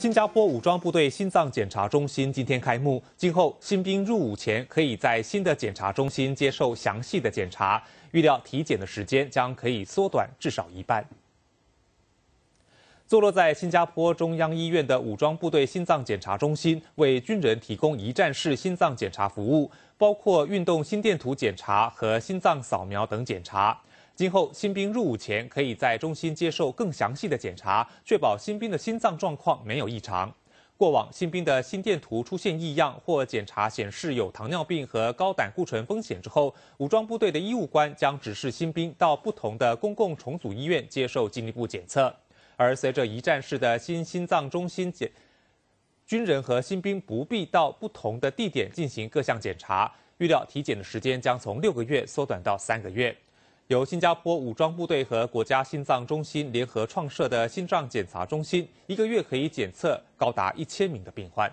新加坡武装部队心脏检查中心今天开幕，今后新兵入伍前可以在新的检查中心接受详细的检查，预料体检的时间将可以缩短至少一半。坐落在新加坡中央医院的武装部队心脏检查中心，为军人提供一站式心脏检查服务，包括运动心电图检查和心脏扫描等检查。今后新兵入伍前，可以在中心接受更详细的检查，确保新兵的心脏状况没有异常。过往新兵的心电图出现异样或检查显示有糖尿病和高胆固醇风险之后，武装部队的医务官将指示新兵到不同的公共重组医院接受进一步检测。而随着一站式的新心脏中心检，军人和新兵不必到不同的地点进行各项检查，预料体检的时间将从六个月缩短到三个月。由新加坡武装部队和国家心脏中心联合创设的心脏检查中心，一个月可以检测高达一千名的病患。